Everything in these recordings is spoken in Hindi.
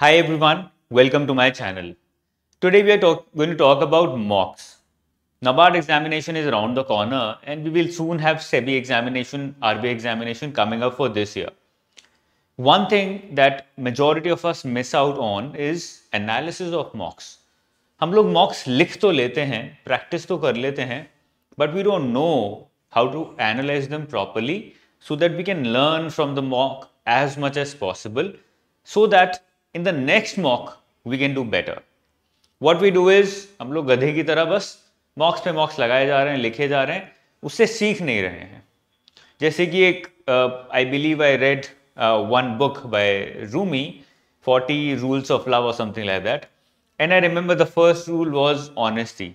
Hi everyone, welcome to my channel. Today we are talk, going to talk about mocks. NABARD examination is around the corner and we will soon have SEBI examination, RBI examination coming up for this year. One thing that majority of us miss out on is analysis of mocks. हम लोग mocks लिख तो लेते हैं practice तो कर लेते हैं we don't know how to analyze them properly so that we can learn from the mock as much as possible, so that in the next mock we can do better what we do is हम लोग गधे की तरह बस मॉक्स पे मॉक्स लगाए जा रहे हैं लिखे जा रहे हैं उससे सीख नहीं रहे हैं जैसे कि एक I believe I read one book by Rumi forty rules of love और something like that and I remember the first rule was honesty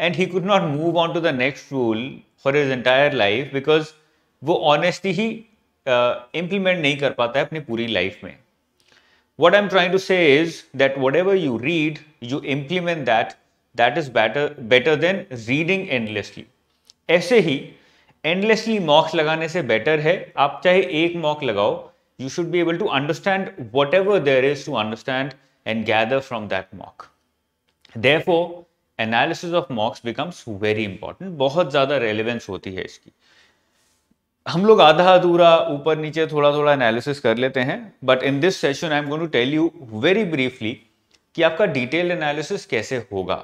and he could not move on to the next rule for his entire life because वो ऑनेस्टी ही इम्प्लीमेंट uh, नहीं कर पाता है अपनी पूरी लाइफ में What I'm trying to say is that whatever you read, you implement that. That is better, better than reading endlessly. ऐसे ही endlessly mocks लगाने से better है आप चाहे एक mock लगाओ you should be able to understand whatever there is to understand and gather from that mock. Therefore, analysis of mocks becomes very important. बहुत ज़्यादा relevance होती है इसकी हम लोग आधा अधूरा ऊपर नीचे थोड़ा थोड़ा एनालिसिस कर लेते हैं but in this session I am going to tell you very briefly कि आपका डिटेल्ड एनालिसिस कैसे होगा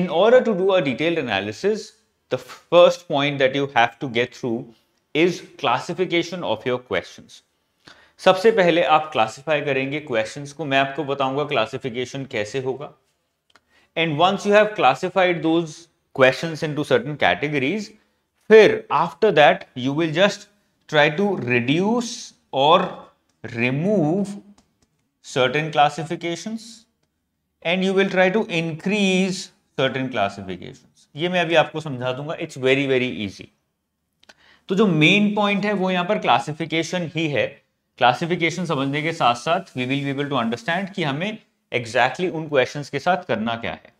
in order to do a detailed analysis the first point that you have to get through is classification of your question सबसे पहले आप क्लासिफाई करेंगे क्वेश्चन को मैं आपको बताऊंगा क्लासिफिकेशन कैसे होगा and once you have classified those into certain categories फिर after that you will just try to reduce और remove certain classification and you will try to increase certain classification ये मैं अभी आपको समझा दूंगा इट्स वेरी वेरी इजी तो जो मेन पॉइंट है वो यहां पर क्लासिफिकेशन ही है क्लासिफिकेशन समझने के साथ साथ we will be able to understand कि हमें एग्जैक्टली exactly उन क्वेश्चंस के साथ करना क्या है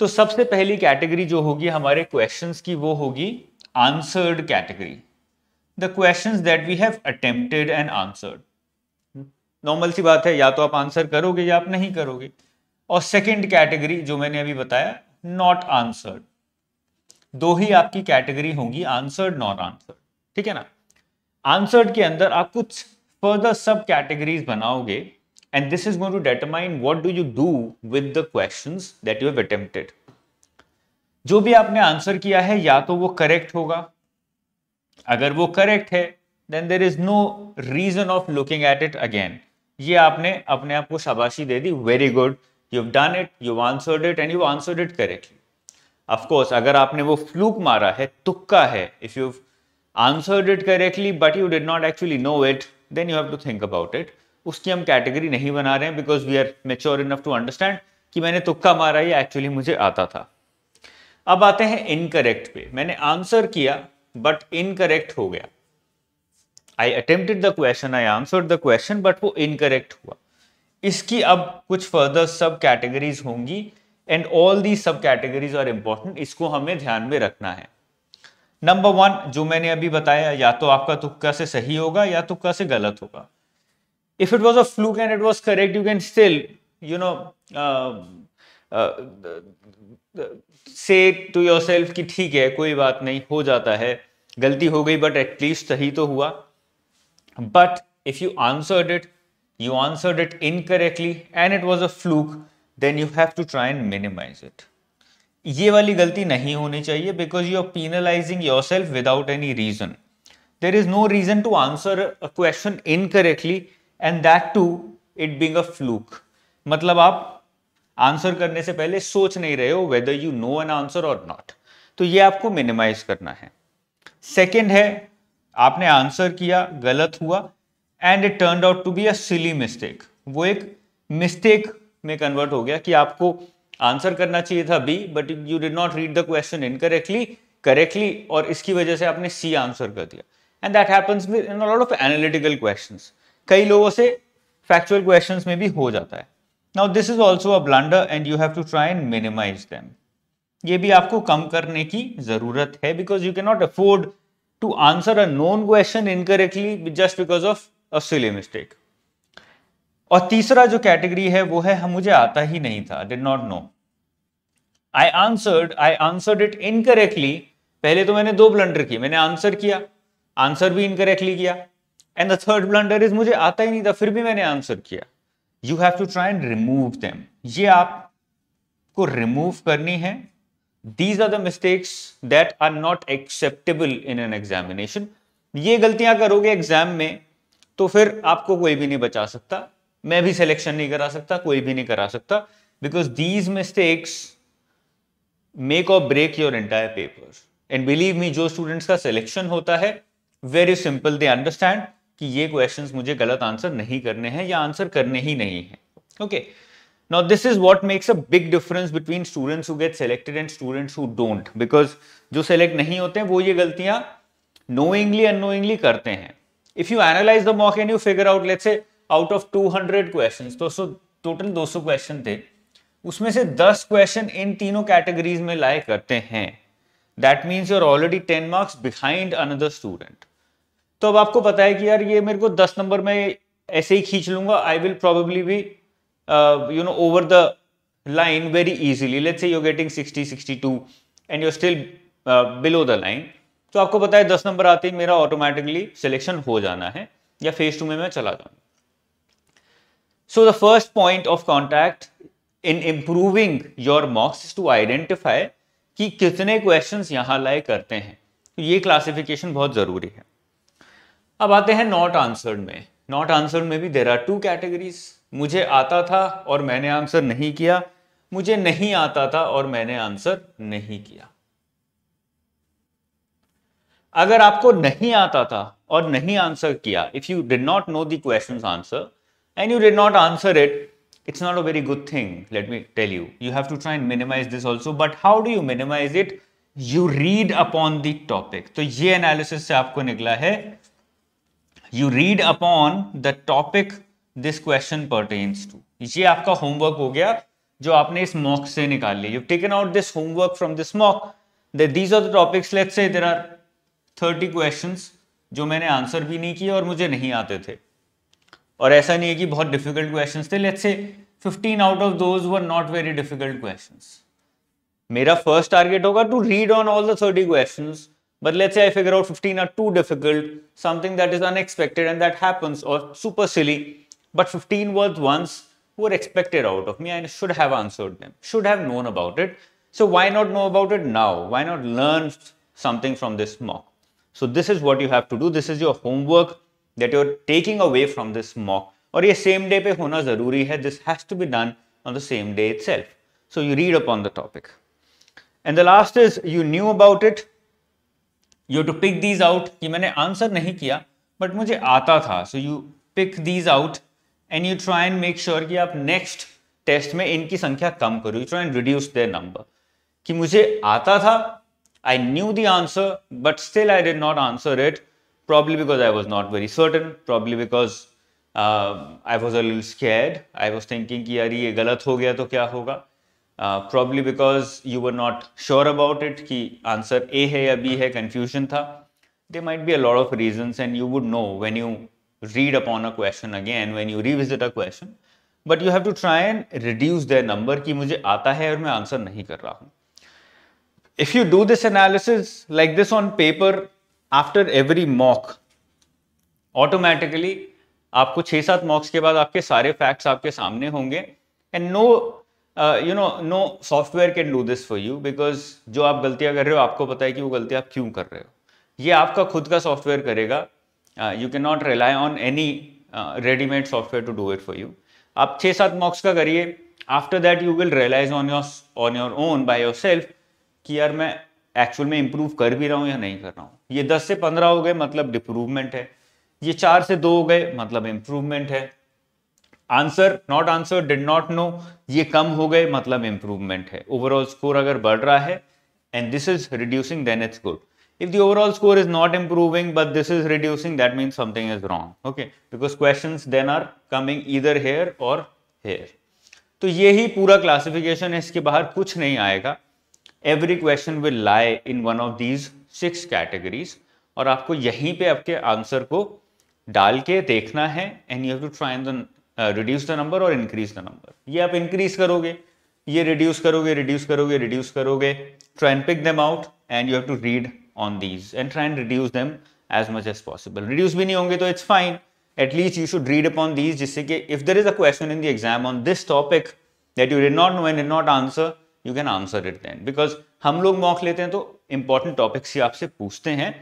तो सबसे पहली कैटेगरी जो होगी हमारे क्वेश्चंस की वो होगी answered category the questions that we have attempted and answered normal सी बात है या तो आप आंसर करोगे या आप नहीं करोगे और सेकंड कैटेगरी जो मैंने अभी बताया नॉट आंसर्ड दो ही आपकी कैटेगरी होंगी आंसर्ड नॉट आंसर्ड ठीक है ना आंसर्ड के अंदर आप कुछ फर्दर सब कैटेगरीज बनाओगे and this is going to determine what do you do with the questions that you have attempted जो भी आपने आंसर किया है या तो वो करेक्ट होगा अगर वो करेक्ट है then there is no reason of looking at it again ये आपने अपने आप को शाबाशी दे दी very good you done it you answered it and you answered it correctly of course अगर आपने वो फ्लूक मारा है तुक्का है if you answered it correctly but you did not actually know it then you have to think about it उसकी हम कैटेगरी नहीं बना रहे हैं because we are mature enough to understand कि मैंने तुक्का मारा ये एक्चुअली मुझे आता था अब आते हैं इनकरेक्ट पे मैंने आंसर किया बट इनकरेक्ट हो गया I attempted the question I answer the question but वो इनकरेक्ट हुआ इसकी अब कुछ फर्दर सब कैटेगरीज होंगी एंड ऑल दी सब कैटेगरीज आर इंपॉर्टेंट इसको हमें ध्यान में रखना है नंबर वन जो मैंने अभी बताया या तो आपका तुक्का से सही होगा या तुक्का से गलत होगा if it was a fluke and it was correct, you can still, you know, um, uh, say to yourself कि ठीक है कोई बात नहीं हो जाता है गलती हो गई बट एटलीस्ट सही तो हुआ but if you answered it you answered it incorrectly and it was a fluke then you have to try and minimise it ये वाली गलती नहीं होनी चाहिए because you are penalising yourself without any reason there is no reason to answer a question incorrectly and that too it being a fluke मतलब आप आंसर करने से पहले सोच नहीं रहे हो whether you know an answer और नॉट तो ये आपको मिनिमाइज करना है सेकेंड है आपने आंसर किया गलत हुआ and it turn out to be a silly mistake वो एक मिस्टेक में कन्वर्ट हो गया कि आपको आंसर करना चाहिए था B but you did not read the question incorrectly correctly और इसकी वजह से आपने सी आंसर कर दिया and that happens in of analytical questions कई लोगों से फैक्चुअल क्वेश्चन में भी हो जाता है now this is also a blunder and you have to try and minimise them ये भी आपको कम करने की जरूरत है because you cannot afford to answer a known question incorrectly just because of a silly mistake और तीसरा जो कैटेगरी है वो है हम हाँ, मुझे आता ही नहीं था did not know I answered I answered it incorrectly पहले तो मैंने दो ब्लंडर किए मैंने आंसर किया आंसर भी इनकरेक्टली किया and the third blunder is मुझे आता ही नहीं था फिर भी मैंने आंसर किया you have to try and remove them ये आपको रिमूव करनी है these are the mistakes that are not acceptable in an examination ये गलतियां करोगे एग्जाम में तो फिर आपको कोई भी नहीं बचा सकता मैं भी सिलेक्शन नहीं करा सकता कोई भी नहीं करा सकता बिकॉज दीज मिस्टेक्स मेक और break your entire paper and believe me जो स्टूडेंट्स का सिलेक्शन होता है वेरी सिंपल दे अंडरस्टैंड कि ये क्वेश्चंस मुझे गलत आंसर नहीं करने हैं या आंसर करने ही नहीं है okay now this is what makes a big difference between students who get selected and students who don't because जो select नहीं होते हैं वो ये गलतियां knowingly unknowingly करते हैं if you analyze the mock and you figure out let's say out of 200 questions तो सो total 200 question थे उसमें से 10 question इन तीनों categories में लाए करते हैं that means you're already 10 marks behind another student तो अब आपको पता है कि यार ये मेरे को दस नंबर में ऐसे ही खींच लूंगा आई विल प्रोबेबली भी you know over the line very easily let's say you getting 60 62 and you still below the line तो आपको पता है दस नंबर आते ही मेरा ऑटोमेटिकली सिलेक्शन हो जाना है या फेज टू में मैं चला जाऊंगा so the first point of contact in improving your mocks to identify कि कितने क्वेश्चन यहाँ लाए करते हैं तो ये क्लासिफिकेशन बहुत ज़रूरी है अब आते हैं नॉट आंसर्ड में नॉट आंसर्ड में भी देर आर टू कैटेगरीज मुझे आता था और मैंने आंसर नहीं किया मुझे नहीं आता था और मैंने आंसर नहीं किया अगर आपको नहीं आता था और नहीं आंसर किया if you did not know the question answer and you did not answer it it's not a very good thing let me tell you you have to try minimise this also but how do you minimise it you read upon upon the तो ये एनालिसिस से आपको निकला है you read upon the topic this question pertains to ये आपका होमवर्क हो गया जो आपने इस मॉक से निकाल लिया you taken out this homework from this mock these are the topics let's say there are thirty question जो मैंने आंसर भी नहीं किया और मुझे नहीं आते थे और ऐसा नहीं है कि बहुत डिफिकल्ट क्वेश्चन थे let's say fifteen out of those were not very difficult question मेरा फर्स्ट टारगेट होगा to read on all the thirty question But let's say I figure out 15 are too difficult, something that is unexpected and that happens or super silly. But 15 worth ones were expected out of me. and should have answered them, should have known about it. So why not know about it now? Why not learn something from this mock? So this is what you have to do. This is your homework that you're taking away from this mock. Or the same day होना hona zaruri hai. This has to be done on the same day itself. So you read upon the topic, and the last is you knew about it. You to pick these out कि मैंने आंसर नहीं किया बट मुझे आता था so you pick these out and you try and make sure कि आप नेक्स्ट टेस्ट में इनकी संख्या कम करो you try and reduce their number कि मुझे आता था I knew the answer but still I did not answer it probably because I was not very certain problem because I was Al a I was thinking कि यार ये गलत हो गया तो क्या होगा probably because you were not sure about it कि आंसर ए है या बी है कन्फ्यूजन था they might be a lot of reasons and you would know when you read upon a question again when you revisit a question but you have to try and reduce the number कि मुझे आता है और मैं आंसर नहीं कर रहा हूँ if you do this analysis like this on paper after every mock automatically आपको छः सात मॉक्स के बाद आपके सारे फैक्ट्स आपके सामने होंगे and no you know no software can do this for you because जो आप गलतियाँ कर रहे हो आपको पता है कि वो गलतियाँ आप क्यों कर रहे हो ये आपका खुद का सॉफ्टवेयर करेगा you can not rely on any readymade software to do it for you आप छः सात मॉक्स का करिए after that you will realise on your on your own by yourself कि यार मैं एक्चुअल में इम्प्रूव कर भी रहा हूँ या नहीं कर रहा हूँ ये दस से पंद्रह हो गए मतलब डिप्रूवमेंट है ये चार से दो हो गए मतलब इम्प्रूवमेंट है answer not answer did not know ये कम हो गए मतलब इंप्रूवमेंट है ओवरऑल स्कोर अगर बढ़ रहा है and this is reducing then it's good if the overall score is not improving but this is reducing that mean something is wrong okay because question then are coming इधर हेयर और हेयर तो ये ही पूरा क्लासिफिकेशन है इसके बाहर कुछ नहीं आएगा every question will lie in one of these six categories और आपको यहीं पे आपके आंसर को डाल के देखना है and you have to try and reduce the number और इंक्रीज द नंबर ये आप इंक्रीज करोगे ये रिड्यूस करोगे रिड्यूस करोगे रिड्यूस करोगे try and pick them out and you have to read on these and try and reduce them as much as possible reduce भी नहीं होंगे तो it's fine at least you should read upon these जिससे कि if there is a question in the exam on this topic that you did not know and did not answer you can answer it then because हम लोग मॉक लेते हैं तो इंपॉर्टेंट टॉपिक्स ही आपसे पूछते हैं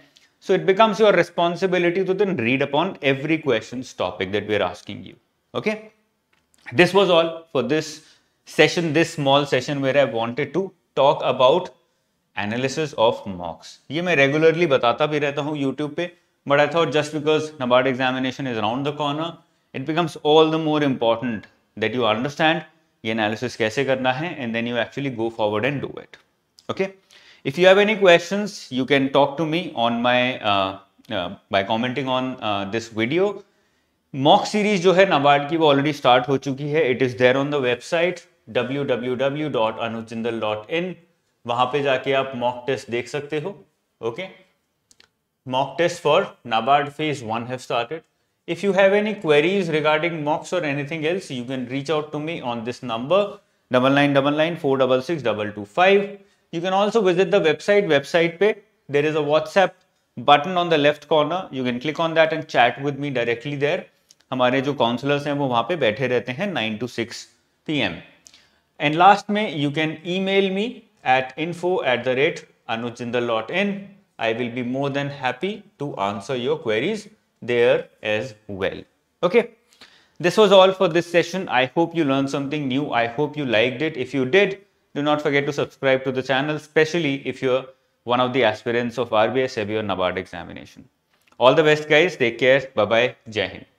so it becomes your responsibility to then read upon every question topic that we are asking you Okay. This was all for this session, this small session where I wanted to talk about analysis of mocks. ये मैं regularly बताता भी रहता हूँ YouTube पे but I thought just because NABARD examination is around the corner, it becomes all the more important that you understand ये analysis कैसे करना है and then you actually go forward and do it. Okay. If you have any questions, you can talk to me on my uh, uh, by commenting on uh, this video mock series जो है नाबार्ड की वो ऑलरेडी स्टार्ट हो चुकी है it is there on the website W W W dot dot in वहां पर जाके आप मॉक टेस्ट देख सकते हो okay mock test for NABARD phase one have started if you have any queries regarding mocks और anything else you can reach out to me on this number double nine double nine four double six double two five you can also visit the website website पे there is a WhatsApp button on the left corner you can click on that and chat with me directly there हमारे जो काउंसलर्स हैं वो वहां पे बैठे रहते हैं nine to six P M and last में you can email me at info at the rate Anuj Jindal dot in I will be more than happy to answer your queries there as well okay this was all for this session I hope you learn something new I hope you like it if you did do not forget to subscribe to the channel specially if your one of the aspirants of R B S एवियर NABARD examination all the best guys take care bye जय हिंद